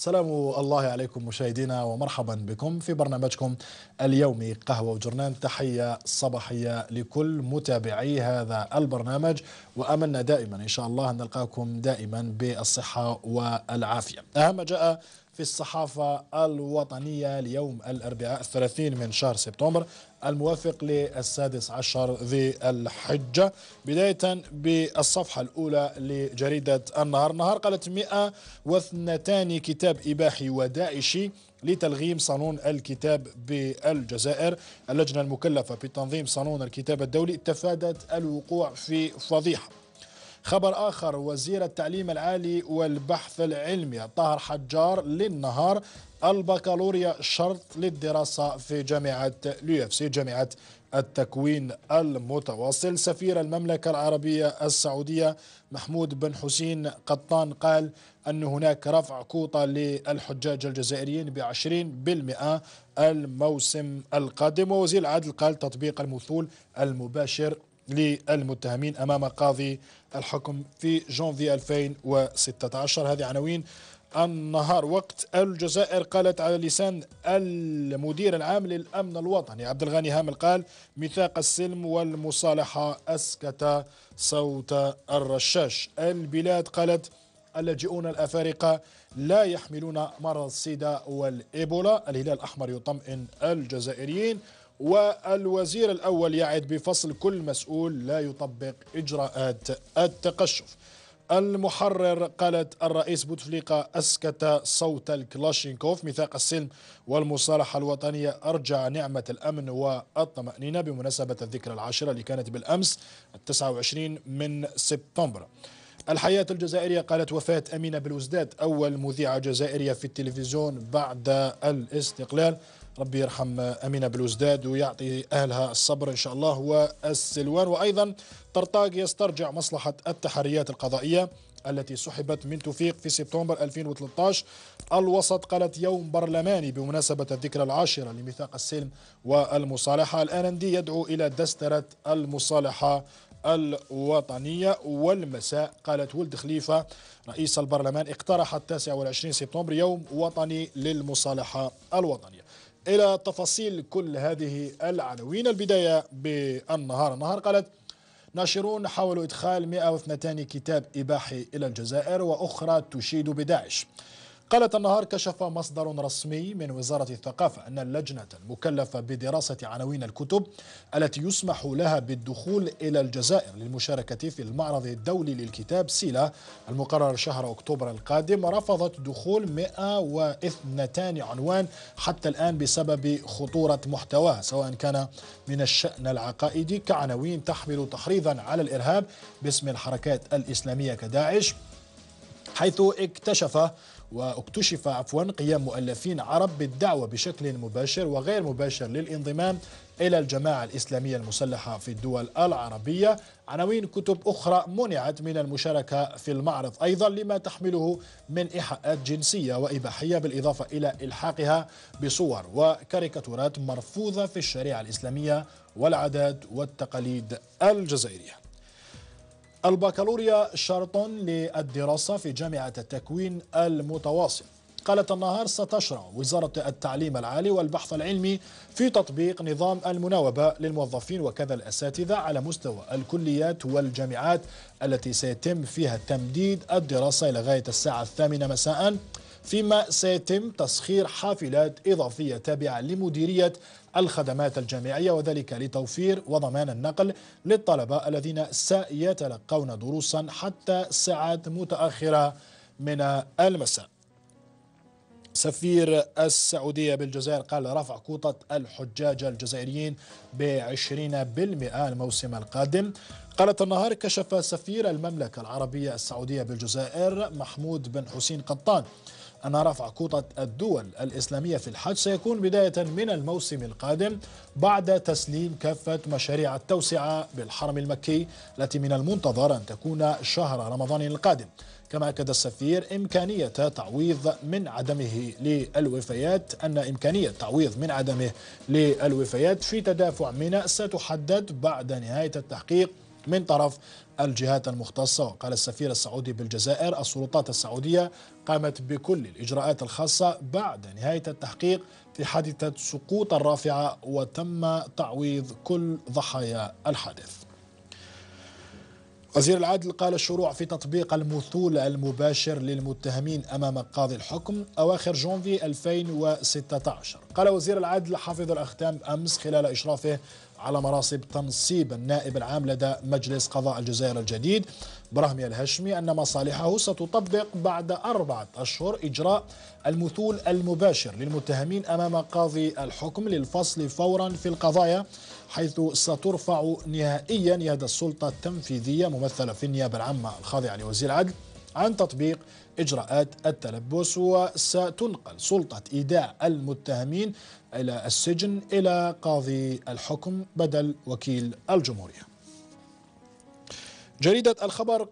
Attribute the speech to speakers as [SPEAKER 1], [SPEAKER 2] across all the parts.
[SPEAKER 1] سلام الله عليكم مشاهدينا ومرحبا بكم في برنامجكم اليومي قهوة وجرنان تحية صباحية لكل متابعي هذا البرنامج وأملنا دائما إن شاء الله أن نلقاكم دائما بالصحة والعافية أهم جاء في الصحافة الوطنية ليوم الأربعاء الثلاثين من شهر سبتمبر الموافق للسادس عشر ذي الحجة بداية بالصفحة الأولى لجريدة النهار النهار قالت 102 كتاب إباحي وداعشي لتلغيم صنون الكتاب بالجزائر اللجنة المكلفة بتنظيم صنون الكتاب الدولي تفادت الوقوع في فضيحة خبر آخر وزير التعليم العالي والبحث العلمي طاهر حجار للنهار البكالوريا شرط للدراسة في جامعة سي جامعة التكوين المتواصل سفير المملكة العربية السعودية محمود بن حسين قطان قال أن هناك رفع كوطة للحجاج الجزائريين بعشرين بالمئة الموسم القادم ووزير العدل قال تطبيق المثول المباشر للمتهمين أمام قاضي الحكم في جونفي 2016 هذه عناوين النهار وقت الجزائر قالت على لسان المدير العام للامن الوطني عبد الغني هامل قال ميثاق السلم والمصالحه اسكت صوت الرشاش البلاد قالت اللاجئون الافارقه لا يحملون مرض السيدا والايبولا الهلال الاحمر يطمئن الجزائريين والوزير الأول يعد بفصل كل مسؤول لا يطبق إجراءات التقشف المحرر قالت الرئيس بوتفليقة أسكت صوت الكلاشينكوف ميثاق السلم والمصالحة الوطنية أرجع نعمة الأمن والطمأنينة بمناسبة الذكرى العاشرة اللي كانت بالأمس 29 من سبتمبر الحياة الجزائرية قالت وفاة أمينة بالوزداد أول مذيعة جزائرية في التلفزيون بعد الاستقلال ربي يرحم أمينة بلوزداد ويعطي أهلها الصبر إن شاء الله والسلوان وأيضا طرطاق يسترجع مصلحة التحريات القضائية التي سحبت من توفيق في سبتمبر 2013 الوسط قالت يوم برلماني بمناسبة الذكرى العاشرة لميثاق السلم والمصالحة الآن يدعو إلى دسترة المصالحة الوطنية والمساء قالت ولد خليفة رئيس البرلمان اقترح التاسع والعشرين سبتمبر يوم وطني للمصالحة الوطنية إلى تفاصيل كل هذه العناوين البداية بالنهار النهار قالت ناشرون حاولوا إدخال 102 كتاب إباحي إلى الجزائر وأخرى تشيد بداعش قالت النهار كشف مصدر رسمي من وزارة الثقافة أن اللجنة المكلفة بدراسة عناوين الكتب التي يسمح لها بالدخول إلى الجزائر للمشاركة في المعرض الدولي للكتاب سيلا المقرر شهر أكتوبر القادم رفضت دخول 102 عنوان حتى الآن بسبب خطورة محتواه سواء كان من الشأن العقائدي كعناوين تحمل تحريضا على الإرهاب باسم الحركات الإسلامية كداعش حيث اكتشف واكتشف عفوا قيام مؤلفين عرب بالدعوة بشكل مباشر وغير مباشر للانضمام إلى الجماعة الإسلامية المسلحة في الدول العربية عناوين كتب أخرى منعت من المشاركة في المعرض أيضا لما تحمله من إيحاءات جنسية وإباحية بالإضافة إلى إلحاقها بصور وكاريكاتورات مرفوضة في الشريعة الإسلامية والعادات والتقاليد الجزائرية البكالوريا شرط للدراسة في جامعة التكوين المتواصل قالت النهار ستشرع وزارة التعليم العالي والبحث العلمي في تطبيق نظام المناوبة للموظفين وكذا الأساتذة على مستوى الكليات والجامعات التي سيتم فيها تمديد الدراسة إلى غاية الساعة الثامنة مساءً فيما سيتم تسخير حافلات إضافية تابعة لمديرية الخدمات الجامعية وذلك لتوفير وضمان النقل للطلبة الذين سيتلقون دروسا حتى ساعات متأخرة من المساء سفير السعودية بالجزائر قال رفع كوطة الحجاج الجزائريين ب 20% الموسم القادم قالت النهار كشف سفير المملكة العربية السعودية بالجزائر محمود بن حسين قطان أن رفع كوطة الدول الإسلامية في الحج سيكون بداية من الموسم القادم بعد تسليم كافة مشاريع التوسعة بالحرم المكي التي من المنتظر أن تكون شهر رمضان القادم كما أكد السفير إمكانية تعويض من عدمه للوفيات أن إمكانية تعويض من عدمه للوفيات في تدافع منى ستحدد بعد نهاية التحقيق من طرف الجهات المختصة وقال السفير السعودي بالجزائر السلطات السعودية قامت بكل الإجراءات الخاصة بعد نهاية التحقيق في حادثة سقوط الرافعة وتم تعويض كل ضحايا الحادث وزير العدل قال الشروع في تطبيق المثول المباشر للمتهمين امام قاضي الحكم اواخر جونفي 2016 قال وزير العدل حافظ الاختام امس خلال اشرافه على مناصب تنصيب النائب العام لدى مجلس قضاء الجزائر الجديد برهمي الهشمي أن مصالحه ستطبق بعد أربعة أشهر إجراء المثول المباشر للمتهمين أمام قاضي الحكم للفصل فورا في القضايا حيث سترفع نهائيا يد السلطة التنفيذية ممثلة في النيابة العامة الخاضعة لوزير العدل عن تطبيق إجراءات التلبس وستنقل سلطة إيداع المتهمين إلى السجن إلى قاضي الحكم بدل وكيل الجمهورية جريدة الخبر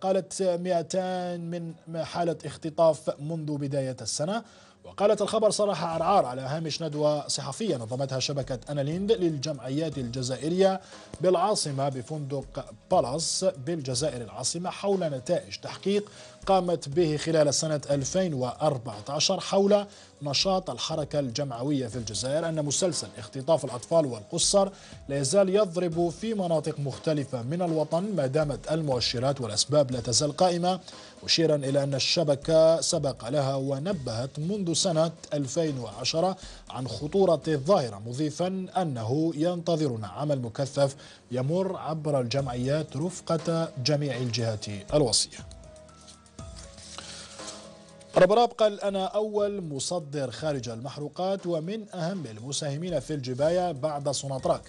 [SPEAKER 1] قالت 200 من حالة اختطاف منذ بداية السنة وقالت الخبر صرح عرعار على هامش ندوة صحفية نظمتها شبكة أناليند للجمعيات الجزائرية بالعاصمة بفندق بالاس بالجزائر العاصمة حول نتائج تحقيق قامت به خلال سنة 2014 حول نشاط الحركة الجمعوية في الجزائر أن مسلسل اختطاف الأطفال والقصر لا يزال يضرب في مناطق مختلفة من الوطن ما دامت المؤشرات والأسباب لا تزال قائمة مشيرا إلى أن الشبكة سبق لها ونبهت منذ سنة 2010 عن خطورة الظاهرة مضيفا أنه ينتظرنا عمل مكثف يمر عبر الجمعيات رفقة جميع الجهات الوصية ربراب قال أنا أول مصدر خارج المحروقات ومن أهم المساهمين في الجباية بعد سوناطراك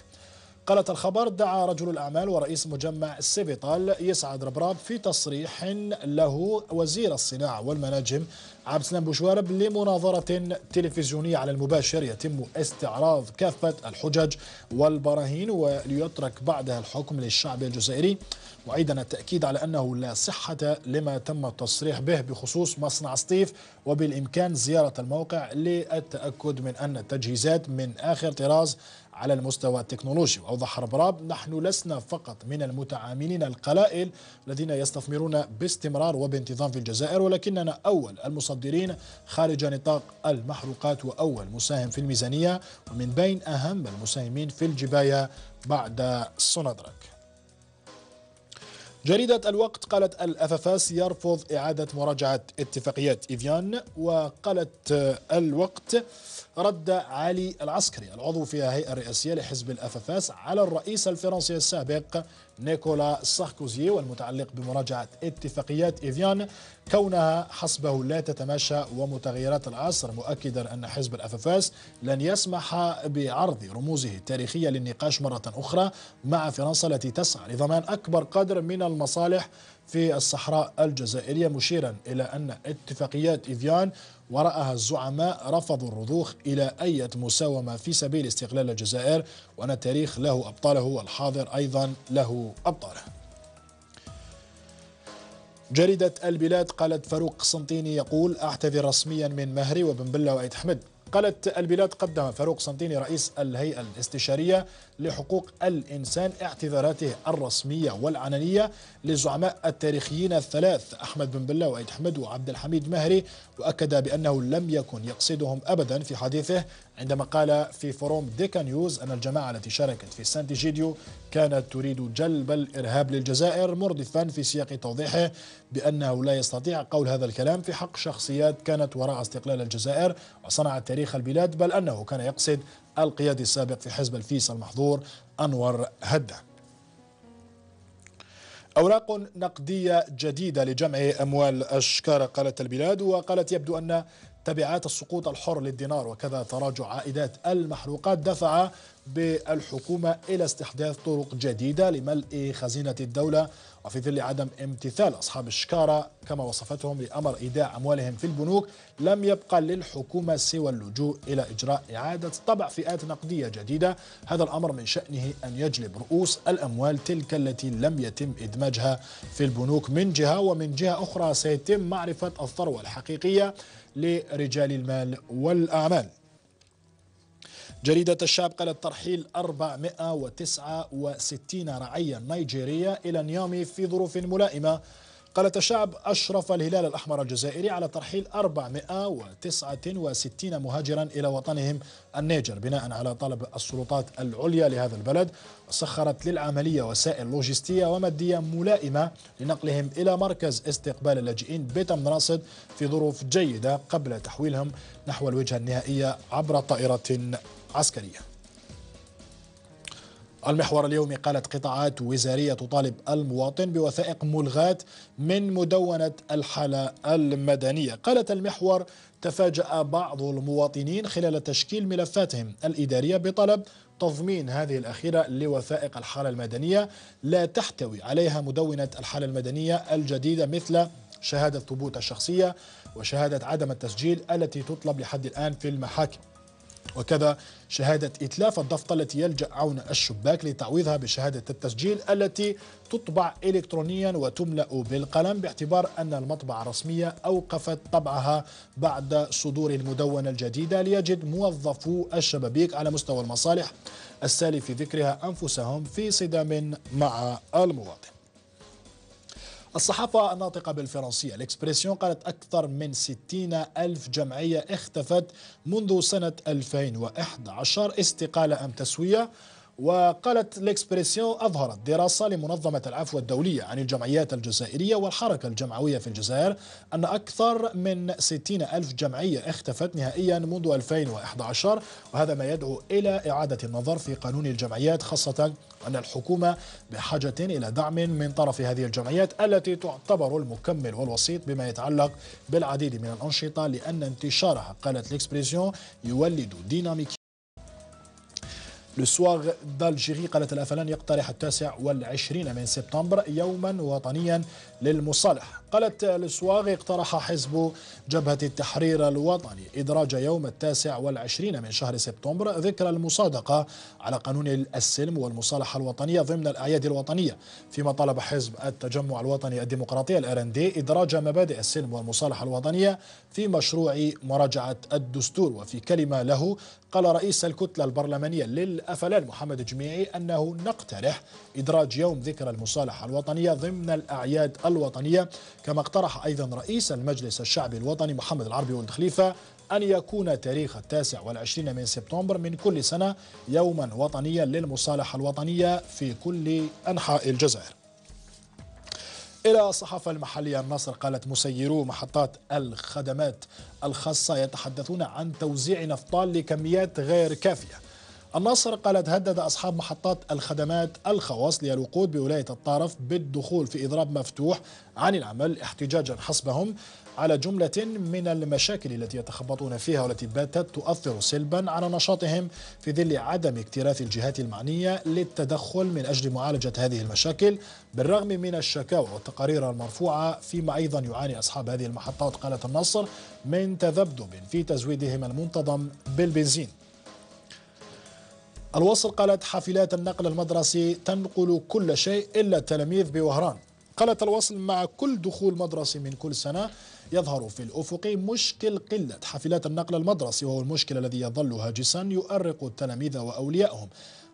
[SPEAKER 1] قالت الخبر دعا رجل الأعمال ورئيس مجمع سيفيطال يسعد ربراب في تصريح له وزير الصناعة والمناجم عبد السلام بوشوارب لمناظرة تلفزيونية على المباشر يتم استعراض كافة الحجج والبراهين وليترك بعدها الحكم للشعب الجزائري وأيضا التأكيد على أنه لا صحة لما تم التصريح به بخصوص مصنع سطيف وبالإمكان زيارة الموقع للتأكد من أن التجهيزات من آخر طراز على المستوى التكنولوجي وأوضح ربراب نحن لسنا فقط من المتعاملين القلائل الذين يستثمرون باستمرار وبانتظام في الجزائر ولكننا أول المصدرين خارج نطاق المحروقات وأول مساهم في الميزانية ومن بين أهم المساهمين في الجباية بعد سوندراك جريدة الوقت قالت الأفافاس يرفض إعادة مراجعة اتفاقيات إيفيان وقالت الوقت رد علي العسكري العضو في الهيئة الرئاسية لحزب الأفافاس على الرئيس الفرنسي السابق نيكولا ساركوزي والمتعلق بمراجعة اتفاقيات إيفيان كونها حسبه لا تتماشى ومتغيرات العصر مؤكدا أن حزب الأفافاس لن يسمح بعرض رموزه التاريخية للنقاش مرة أخرى مع فرنسا التي تسعى لضمان أكبر قدر من المصالح في الصحراء الجزائرية مشيرا إلى أن اتفاقيات إيفيان ورأها الزعماء رفضوا الرضوخ إلى أي مساومة في سبيل استقلال الجزائر وأن التاريخ له أبطاله والحاضر أيضا له أبطاله جريدة البلاد قالت فاروق قسنطيني يقول أعتذر رسميا من مهري وبن بلة وأيد حمد قالت البلاد قدم فاروق قسنطيني رئيس الهيئة الاستشارية لحقوق الإنسان اعتذاراته الرسمية والعلنية للزعماء التاريخيين الثلاث أحمد بن بلة وأيد حمد وعبد الحميد مهري وأكد بأنه لم يكن يقصدهم أبدا في حديثه عندما قال في فوروم ديكا نيوز أن الجماعة التي شاركت في سانتي جيديو كانت تريد جلب الإرهاب للجزائر مردفا في سياق توضيحه بأنه لا يستطيع قول هذا الكلام في حق شخصيات كانت وراء استقلال الجزائر وصنعت تاريخ البلاد بل أنه كان يقصد القيادي السابق في حزب الفيس المحظور أنور هده أوراق نقدية جديدة لجمع أموال أشكار قالت البلاد وقالت يبدو أن تبعات السقوط الحر للدينار وكذا تراجع عائدات المحروقات دفع بالحكومة إلى استحداث طرق جديدة لملء خزينة الدولة وفي ظل عدم امتثال أصحاب الشكارة كما وصفتهم لأمر إيداع أموالهم في البنوك لم يبقى للحكومة سوى اللجوء إلى إجراء إعادة طبع فئات نقدية جديدة هذا الأمر من شأنه أن يجلب رؤوس الأموال تلك التي لم يتم إدماجها في البنوك من جهة ومن جهة أخرى سيتم معرفة الثروة الحقيقية لرجال المال والأعمال جريدة الشاب قالت ترحيل 469 رعية نيجيرية إلى نيومي في ظروف ملائمة قالت الشعب أشرف الهلال الأحمر الجزائري على ترحيل 469 مهاجرا إلى وطنهم النيجر بناء على طلب السلطات العليا لهذا البلد سخرت للعملية وسائل لوجستية ومادية ملائمة لنقلهم إلى مركز استقبال اللاجئين بيت راصد في ظروف جيدة قبل تحويلهم نحو الوجهة النهائية عبر طائرة عسكرية المحور اليومي قالت قطاعات وزارية تطالب المواطن بوثائق ملغاة من مدونة الحالة المدنية قالت المحور تفاجأ بعض المواطنين خلال تشكيل ملفاتهم الإدارية بطلب تضمين هذه الأخيرة لوثائق الحالة المدنية لا تحتوي عليها مدونة الحالة المدنية الجديدة مثل شهادة ثبوت الشخصية وشهادة عدم التسجيل التي تطلب لحد الآن في المحاكم وكذا شهادة إتلاف الضفطة التي يلجأ عون الشباك لتعويضها بشهادة التسجيل التي تطبع إلكترونيا وتملأ بالقلم باعتبار أن المطبعة الرسمية أوقفت طبعها بعد صدور المدونة الجديدة ليجد موظفو الشبابيك على مستوى المصالح السالي في ذكرها أنفسهم في صدام مع المواطن الصحافة الناطقة بالفرنسية الإكسبريسيون قالت أكثر من 60 ألف جمعية اختفت منذ سنة 2011 استقالة أم تسوية وقالت الإكسبريسيون أظهرت دراسة لمنظمة العفو الدولية عن الجمعيات الجزائرية والحركة الجمعوية في الجزائر أن أكثر من 60 ألف جمعية اختفت نهائيا منذ 2011 وهذا ما يدعو إلى إعادة النظر في قانون الجمعيات خاصة أن الحكومة بحاجة إلى دعم من طرف هذه الجمعيات التي تعتبر المكمل والوسيط بما يتعلق بالعديد من الأنشطة لأن انتشارها قالت لإكسبريسيون يولد ديناميكية لو سواغ دالجيري قالت الأفلان يقترح التاسع والعشرين من سبتمبر يوما وطنيا للمصالحة قالت الصواغي اقترح حزب جبهة التحرير الوطني إدراج يوم التاسع والعشرين من شهر سبتمبر ذكرى المصادقة على قانون السلم والمصالحة الوطنية ضمن الأعياد الوطنية فيما طلب حزب التجمع الوطني الديمقراطي الار ان دي إدراج مبادئ السلم والمصالحة الوطنية في مشروع مراجعة الدستور وفي كلمة له قال رئيس الكتلة البرلمانية للأفلال محمد جميعي أنه نقترح إدراج يوم ذكرى المصالحة الوطنية ضمن الأعياد الوطنية كما اقترح أيضا رئيس المجلس الشعبي الوطني محمد العربي ولد خليفة أن يكون تاريخ التاسع والعشرين من سبتمبر من كل سنة يوما وطنيا للمصالحة الوطنية في كل أنحاء الجزائر إلى الصحافة المحلية النصر قالت مسيرو محطات الخدمات الخاصة يتحدثون عن توزيع نفطان لكميات غير كافية الناصر قالت هدد أصحاب محطات الخدمات الخواص للوقود بولاية الطرف بالدخول في إضراب مفتوح عن العمل احتجاجا حسبهم على جملة من المشاكل التي يتخبطون فيها والتي باتت تؤثر سلبا على نشاطهم في ظل عدم اكتراث الجهات المعنية للتدخل من أجل معالجة هذه المشاكل بالرغم من الشكاوى والتقارير المرفوعة فيما أيضا يعاني أصحاب هذه المحطات قالت النصر من تذبذب في تزويدهم المنتظم بالبنزين الوصل قالت حافلات النقل المدرسي تنقل كل شيء إلا التلاميذ بوهران قالت الوصل مع كل دخول مدرسي من كل سنة يظهر في الأفق مشكل قلة حافلات النقل المدرسي وهو المشكل الذي يظل هاجسا يؤرق التلاميذ وأوليائهم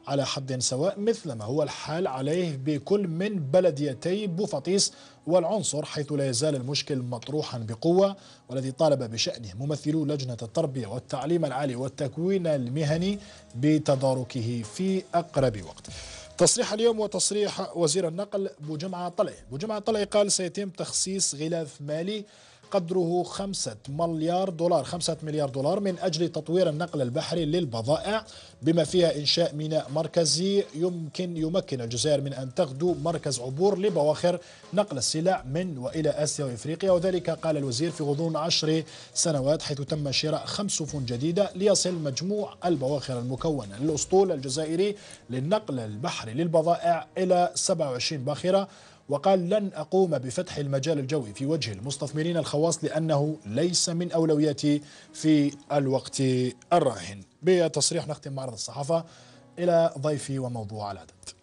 [SPEAKER 1] على حد سواء مثل ما هو الحال عليه بكل من بلديتي بوفاطيس والعنصر حيث لا يزال المشكل مطروحا بقوة والذي طالب بشأنه ممثلو لجنة التربية والتعليم العالي والتكوين المهني بتداركه في أقرب وقت تصريح اليوم وتصريح وزير النقل بوجمعة طلعي بوجمعة طلعي قال سيتم تخصيص غلاف مالي قدره 5 مليار دولار 5 مليار دولار من أجل تطوير النقل البحري للبضائع بما فيها إنشاء ميناء مركزي يمكن يمكن الجزائر من أن تغدو مركز عبور لبواخر نقل السلع من وإلى آسيا وإفريقيا وذلك قال الوزير في غضون عشر سنوات حيث تم شراء خمس سفن جديدة ليصل مجموع البواخر المكونة للأسطول الجزائري للنقل البحري للبضائع إلى 27 باخرة وقال لن أقوم بفتح المجال الجوي في وجه المستثمرين الخواص لأنه ليس من أولوياتي في الوقت الراهن بتصريح نختم معرض الصحافة إلى ضيفي وموضوع العدد